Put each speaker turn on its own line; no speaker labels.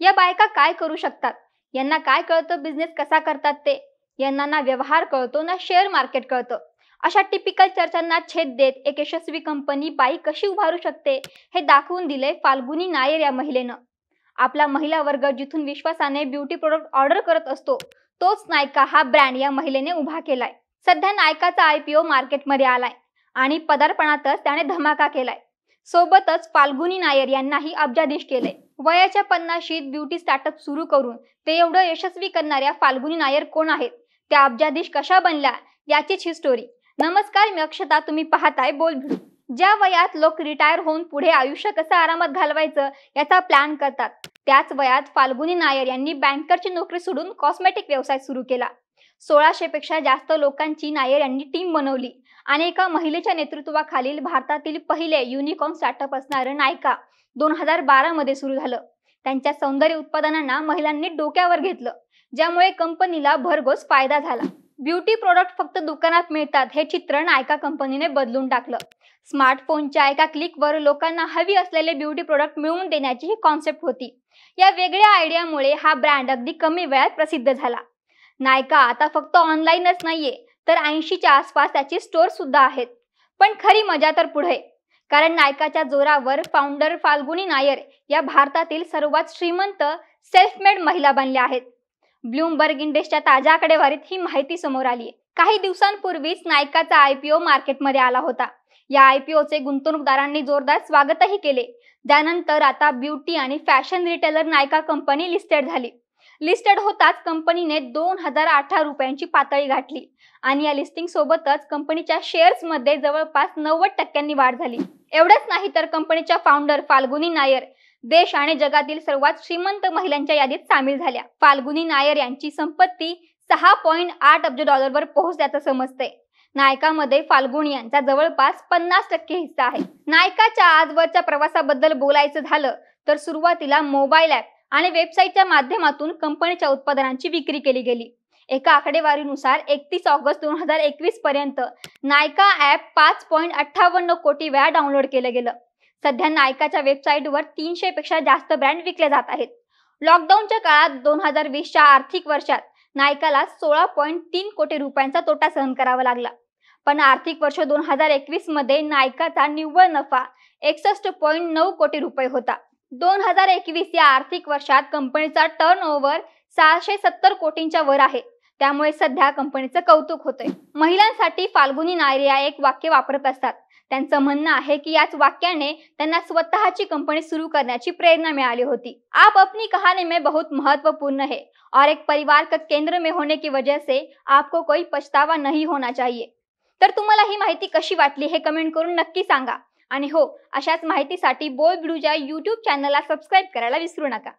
या बायका काय करू शकतात यांना काय कळतं बिझनेस कसा करतात ते यांना ना व्यवहार कळतो ना शेअर मार्केट कळतं अशा टिपिकल चर्चांना छेद देत एक यशस्वी कंपनी बाई कशी उभारू शकते हे दाखवून दिले फाल्गुनी नायर या महिलेनं आपला महिला वर्ग जिथून विश्वासाने ब्युटी प्रोडक्ट ऑर्डर करत असतो तोच नायका हा ब्रँड या महिलेने उभा केलाय सध्या नायकाचा आयपीओ मार्केटमध्ये आलाय आणि पदार्पणातच त्याने धमाका केलाय सोबतच फाल्गुनी नायर यांनाही अब्जाधीश केले वयाच्या पन्नाशीत ब्युटी स्टार्टअप सुरू करून ते एवढं यशस्वी करणाऱ्या फाल्गुनी नायर कोण आहेत त्या अब्जाधीश कशा बनल्या याचीच ही स्टोरी नमस्कार मी अक्षता तुम्ही पाहताय बोल ज्या वयात लोक रिटायर होऊन पुढे आयुष्य कसं आरामात घालवायचं याचा प्लॅन करतात त्याच वयात फाल्गुनी नायर यांनी बँकरची नोकरी सोडून कॉस्मेटिक व्यवसाय सुरू केला सोळाशेपेक्षा जास्त लोकांची नायर यांनी टीम बनवली आणि एका महिलेच्या नेतृत्वाखालील भारतातील पहिले युनिकॉर्न स्टार्टअप असणार नायका दोन हजार मध्ये सुरू झालं त्यांच्या सौंदर्य उत्पादनांना महिलांनी डोक्यावर घेतलं ज्यामुळे कंपनीला भरघोस फायदा झाला ब्युटी प्रोडक्ट फक्त दुकानात मिळतात हे चित्र नायका कंपनीने बदलून टाकलं स्मार्टफोनच्या एका क्लिकवर लोकांना हवी असलेले ब्युटी प्रोडक्ट मिळवून देण्याची ही कॉन्सेप्ट होती या वेगळ्या आयडियामुळे हा ब्रँड अगदी कमी वेळात प्रसिद्ध झाला नायका आता फक्त ऑनलाईनच नाहीये तर ऐंशीच्या आसपास त्याचे स्टोर सुद्धा आहेत पण खरी मजा तर पुढे कारण नायकाच्या जोरावर फाउंडर फाल्गुनी नायर या भारतातील सर्वात श्रीमंत सेल्फ मेड महिला बनल्या आहेत ब्लूमबर्ग इंडेक्सच्या ताज्या आकडेवारीत ही माहिती समोर आली आहे काही दिवसांपूर्वीच नायकाचा आयपीओ मार्केटमध्ये आला होता या चे गुंतवणूकदारांनी जोरदार स्वागतही केले त्यानंतर आता ब्युटी आणि fashion retailer Nykaa company listed झाली लिस्टेड होताच कंपनीने दोन हजार अठरा रुपयांची पातळी गाठली आणि या लिस्टिंग सोबतच कंपनीच्या शेअर्समध्ये जवळपास नव्वद टक्क्यांनी वाढ झाली एवढंच नाही तर कंपनीच्या फाउंडर फाल्गुनी नायर देश आणि जगातील सर्वात श्रीमंत महिलांच्या यादीत सामील झाल्या फाल्गुनी नायर यांची संपत्ती सहा पॉईंट आठ अब्ज डॉलरवर पोहोचल्याचं समजते नायकामध्ये फाल्गुन यांचा जवळपास पन्नास टक्के हिस्सा आहे नायकाच्या आजवरच्या प्रवासाबद्दल बोलायचं झालं तर सुरुवातीला मोबाईल ऍप आणि वेबसाईटच्या माध्यमातून कंपनीच्या उत्पादनांची विक्री केली गेली एका आकडेवारीनुसार एकतीस ऑगस्ट दोन हजार एकवीस पर्यंत नायका ऍप पाच पॉईंट अठ्ठावन्न कोटी वेळा डाउनलोड केलं गेलं सध्या नायकाच्या वेबसाईटवर तीनशे पेक्षा जास्त ब्रँड विकले जात आहेत लॉकडाऊनच्या काळात दोन हजार वीसच्या आर्थिक वर्षात नायकाला सोळा पॉईंट तीन कोटी रुपयांचा तोटा सहन करावा लागला पण आर्थिक वर्ष दोन हजार एकवीस मध्ये नायकाचा निव्वळ नफा एकसष्ट पॉईंट नऊ कोटी रुपये होता दोन हजार एकवीस या आर्थिक वर्षात कंपनीचा टर्न ओव्हर सहाशे सत्तर कोटींच्या वर आहे त्यामुळे सध्या कंपनीचं कौतुक होतंय महिलांसाठी फाल्गुनी नायरिया एक वाक्य वापरत असतात त्यांचं म्हणणं आहे की याच वाक्याने त्यांना स्वतःची कंपनी सुरू करण्याची प्रेरणा मिळाली होती आप अपनी कहाणी में बहुत महत्वपूर्ण है और एक परिवार का केंद्र में होने की वजह से आपको कोई पछतावा नहीं होना चाहिए तर तुम्हाला ही माहिती कशी वाटली हे कमेंट करून नक्की सांगा आणि हो अशाच माहितीसाठी बोल ब्लूच्या यूट्यूब चॅनलला सबस्क्राईब करायला विसरू नका